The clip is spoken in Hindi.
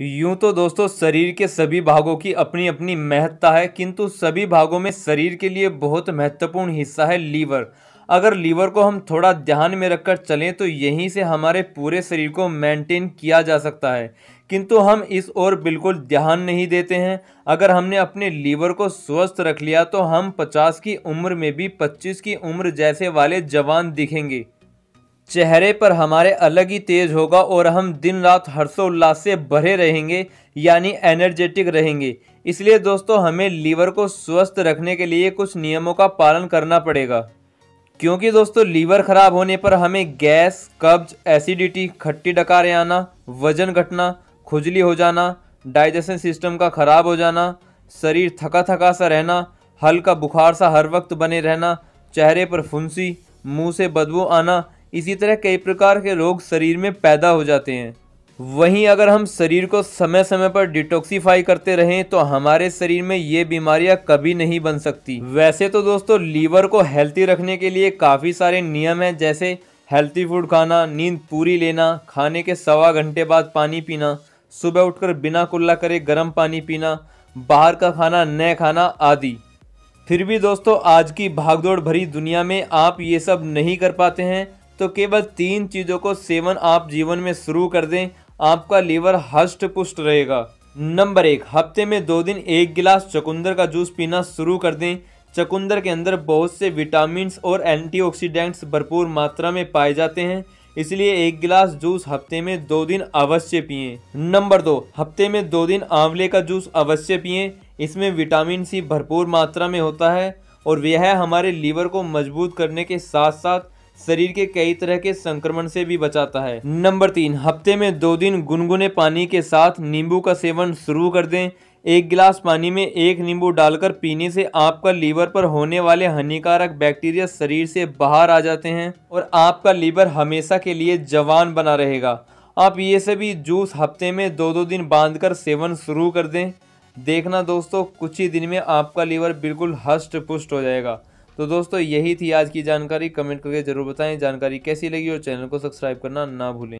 यूं तो दोस्तों शरीर के सभी भागों की अपनी अपनी महत्ता है किंतु सभी भागों में शरीर के लिए बहुत महत्वपूर्ण हिस्सा है लीवर अगर लीवर को हम थोड़ा ध्यान में रखकर चलें तो यहीं से हमारे पूरे शरीर को मेंटेन किया जा सकता है किंतु हम इस ओर बिल्कुल ध्यान नहीं देते हैं अगर हमने अपने लीवर को स्वस्थ रख लिया तो हम 50 की उम्र में भी 25 की उम्र जैसे वाले जवान दिखेंगे चेहरे पर हमारे अलग ही तेज होगा और हम दिन रात हर्षोल्लास से भरे रहेंगे यानी एनर्जेटिक रहेंगे इसलिए दोस्तों हमें लीवर को स्वस्थ रखने के लिए कुछ नियमों का पालन करना पड़ेगा क्योंकि दोस्तों लीवर ख़राब होने पर हमें गैस कब्ज एसिडिटी खट्टी डकारे आना वजन घटना खुजली हो जाना डाइजेशन सिस्टम का ख़राब हो जाना शरीर थका थका सा रहना हल्का बुखार सा हर वक्त बने रहना चेहरे पर फुंसी मुंह से बदबू आना इसी तरह कई प्रकार के रोग शरीर में पैदा हो जाते हैं वहीं अगर हम शरीर को समय समय पर डिटॉक्सिफाई करते रहें तो हमारे शरीर में ये बीमारियां कभी नहीं बन सकती वैसे तो दोस्तों लीवर को हेल्थी रखने के लिए काफ़ी सारे नियम हैं जैसे हेल्थी फूड खाना नींद पूरी लेना खाने के सवा घंटे बाद पानी पीना सुबह उठकर बिना कुल्ला करे गर्म पानी पीना बाहर का खाना न खाना आदि फिर भी दोस्तों आज की भागदौड़ भरी दुनिया में आप ये सब नहीं कर पाते हैं तो केवल तीन चीज़ों को सेवन आप जीवन में शुरू कर दें आपका लीवर हष्ट पुष्ट रहेगा नंबर एक हफ्ते में दो दिन एक गिलास चकुंदर का जूस पीना शुरू कर दें चकुंदर के अंदर बहुत से विटामिन और एंटीऑक्सीडेंट्स भरपूर मात्रा में पाए जाते हैं इसलिए एक गिलास जूस हफ्ते में दो दिन अवश्य पिए नंबर दो हफ्ते में दो दिन आंवले का जूस अवश्य पिए इसमें विटामिन सी भरपूर मात्रा में होता है और यह हमारे लीवर को मजबूत करने के साथ साथ शरीर के कई तरह के संक्रमण से भी बचाता है नंबर तीन हफ्ते में दो दिन गुनगुने पानी के साथ नींबू का सेवन शुरू कर दें एक गिलास पानी में एक नींबू डालकर पीने से आपका लीवर पर होने वाले हानिकारक बैक्टीरिया शरीर से बाहर आ जाते हैं और आपका लीवर हमेशा के लिए जवान बना रहेगा आप ये सभी जूस हफ्ते में दो दो दिन बांधकर सेवन शुरू कर दें देखना दोस्तों कुछ ही दिन में आपका लीवर बिल्कुल हष्ट पुष्ट हो जाएगा तो दोस्तों यही थी आज की जानकारी कमेंट करके जरूर बताएं जानकारी कैसी लगी और चैनल को सब्सक्राइब करना ना भूलें